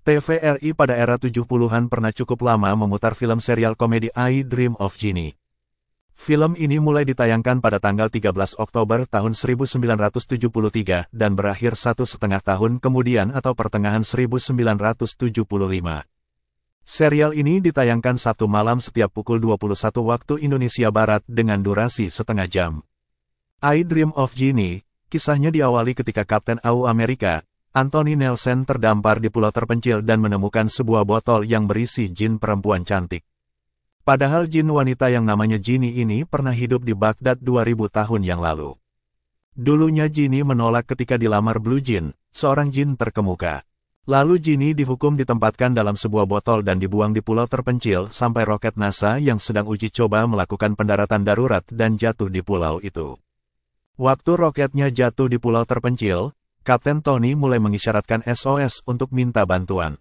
TVRI pada era 70-an pernah cukup lama memutar film serial komedi I Dream of Genie. Film ini mulai ditayangkan pada tanggal 13 Oktober tahun 1973 dan berakhir satu setengah tahun kemudian atau pertengahan 1975. Serial ini ditayangkan Sabtu malam setiap pukul 21 waktu Indonesia Barat dengan durasi setengah jam. I Dream of Genie, kisahnya diawali ketika Kapten AU Amerika, Anthony Nelson terdampar di pulau terpencil dan menemukan sebuah botol yang berisi jin perempuan cantik. Padahal jin wanita yang namanya Jinny ini pernah hidup di Baghdad 2000 tahun yang lalu. Dulunya Jinny menolak ketika dilamar Blue Jin, seorang jin terkemuka. Lalu Jinny dihukum ditempatkan dalam sebuah botol dan dibuang di pulau terpencil sampai roket NASA yang sedang uji coba melakukan pendaratan darurat dan jatuh di pulau itu. Waktu roketnya jatuh di pulau terpencil, Kapten Tony mulai mengisyaratkan SOS untuk minta bantuan.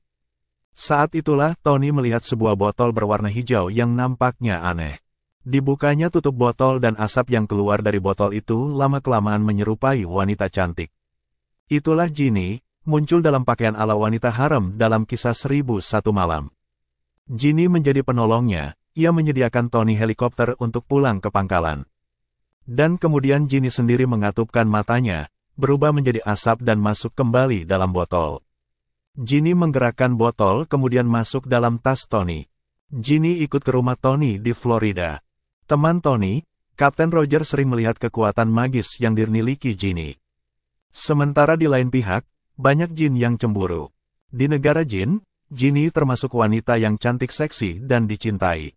Saat itulah Tony melihat sebuah botol berwarna hijau yang nampaknya aneh. Dibukanya tutup botol dan asap yang keluar dari botol itu lama-kelamaan menyerupai wanita cantik. Itulah Jinny, muncul dalam pakaian ala wanita harem dalam kisah Seribu Satu Malam. Jinny menjadi penolongnya, ia menyediakan Tony helikopter untuk pulang ke pangkalan. Dan kemudian Jinny sendiri mengatupkan matanya, berubah menjadi asap dan masuk kembali dalam botol. Ginny menggerakkan botol kemudian masuk dalam tas Tony. Ginny ikut ke rumah Tony di Florida. Teman Tony, Kapten Roger sering melihat kekuatan magis yang dimiliki Ginny. Sementara di lain pihak, banyak jin yang cemburu. Di negara jin, Ginny termasuk wanita yang cantik seksi dan dicintai.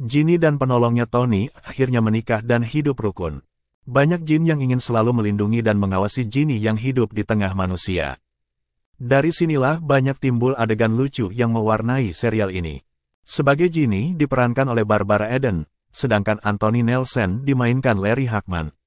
Ginny dan penolongnya Tony akhirnya menikah dan hidup rukun. Banyak jin yang ingin selalu melindungi dan mengawasi jini yang hidup di tengah manusia. Dari sinilah banyak timbul adegan lucu yang mewarnai serial ini. Sebagai jini diperankan oleh Barbara Eden, sedangkan Anthony Nelson dimainkan Larry Hackman.